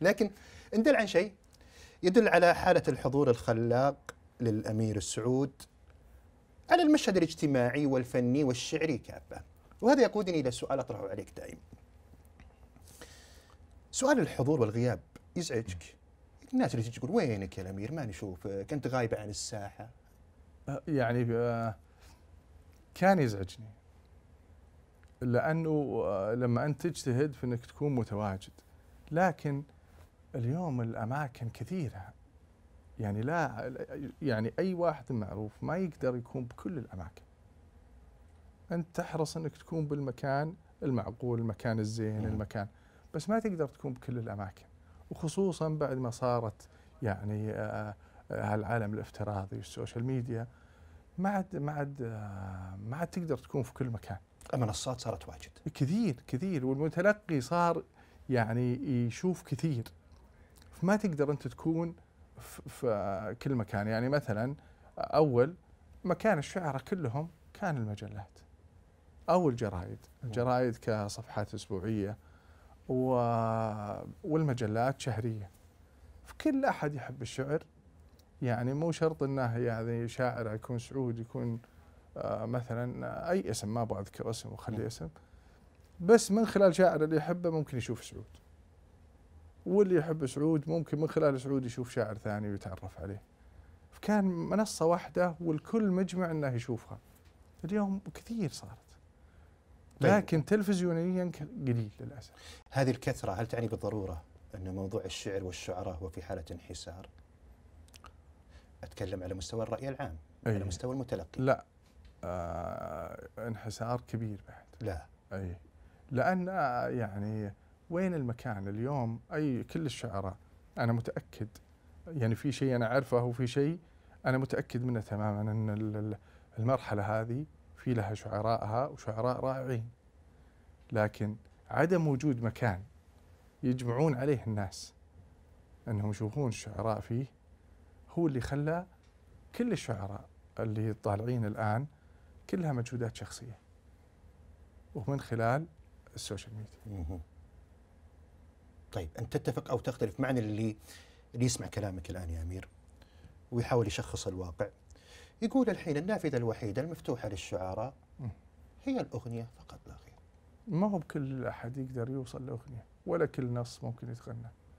لكن إن دل عن شيء يدل على حالة الحضور الخلاق للأمير السعود على المشهد الاجتماعي والفني والشعري كافة وهذا يقودني إلى سؤال أطرحه عليك دائما سؤال الحضور والغياب يزعجك الناس اللي تجي تقول وينك يا الأمير ما نشوفك أنت غايبة عن الساحة أه، يعني أه، كان يزعجني لأنه أه، لما أنت تجتهد في أنك تكون متواجد لكن اليوم الاماكن كثيره يعني لا يعني اي واحد معروف ما يقدر يكون بكل الاماكن انت تحرص انك تكون بالمكان المعقول المكان الزين المكان بس ما تقدر تكون بكل الاماكن وخصوصا بعد ما صارت يعني آه، آه، هالعالم الافتراضي والسوشيال ميديا ما عاد ما عاد آه، ما عاد تقدر تكون في كل مكان المنصات صارت واجد كثير كثير والمتلقي صار يعني يشوف كثير ما تقدر انت تكون في كل مكان يعني مثلا اول مكان الشعراء كلهم كان المجلات او الجرايد الجرايد كصفحات اسبوعيه و... والمجلات شهريه فكل احد يحب الشعر يعني مو شرط انه يعني شاعر يكون سعودي يكون آه، مثلا اي اسم ما ابغى اذكر اسم وخلي اسم بس من خلال شاعر اللي يحبه ممكن يشوف سعود واللي يحب سعود ممكن من خلال سعود يشوف شاعر ثاني ويتعرف عليه فكان منصة واحدة والكل مجمع أنه يشوفها اليوم كثير صارت طيب. لكن تلفزيونيا قليل للاسف. هذه الكثره هل تعني بالضروره ان موضوع الشعر والشعراء هو في حاله انحسار؟ اتكلم على مستوى الراي العام، أي. على إيه. مستوى المتلقي. لا آه انحسار كبير بعد. لا. اي لان آه، يعني وين المكان اليوم اي كل الشعراء انا متاكد يعني في شيء انا اعرفه وفي شيء انا متاكد منه تماما ان المرحله هذه في لها شعرائها وشعراء رائعين لكن عدم وجود مكان يجمعون عليه الناس انهم يشوفون الشعراء فيه هو اللي خلى كل الشعراء اللي طالعين الان كلها مجهودات شخصيه ومن خلال السوشيال ميديا طيب أن تتفق أو تختلف معنا اللي اللي يسمع كلامك الآن يا أمير ويحاول يشخص الواقع يقول الحين النافذة الوحيدة المفتوحة للشعراء هي الأغنية فقط لا غير ما هو بكل أحد يقدر يوصل لأغنية ولا كل نص ممكن يتغنى